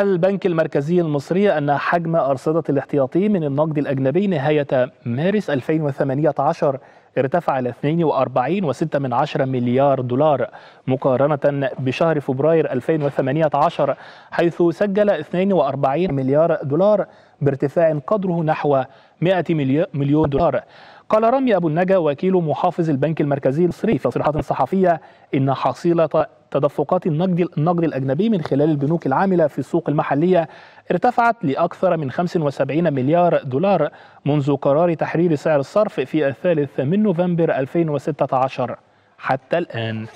البنك المركزي المصري أن حجم أرصدة الاحتياطي من النقد الأجنبي نهاية مارس 2018 ارتفع إلى 42.6 مليار دولار مقارنة بشهر فبراير 2018 حيث سجل 42 مليار دولار بارتفاع قدره نحو 100 مليون دولار قال رامي أبو النجا وكيل محافظ البنك المركزي المصري في تصريحات صحفية إن حصيلة تدفقات النقد النقد الأجنبي من خلال البنوك العاملة في السوق المحلية ارتفعت لأكثر من 75 مليار دولار منذ قرار تحرير سعر الصرف في الثالث من نوفمبر 2016 حتى الآن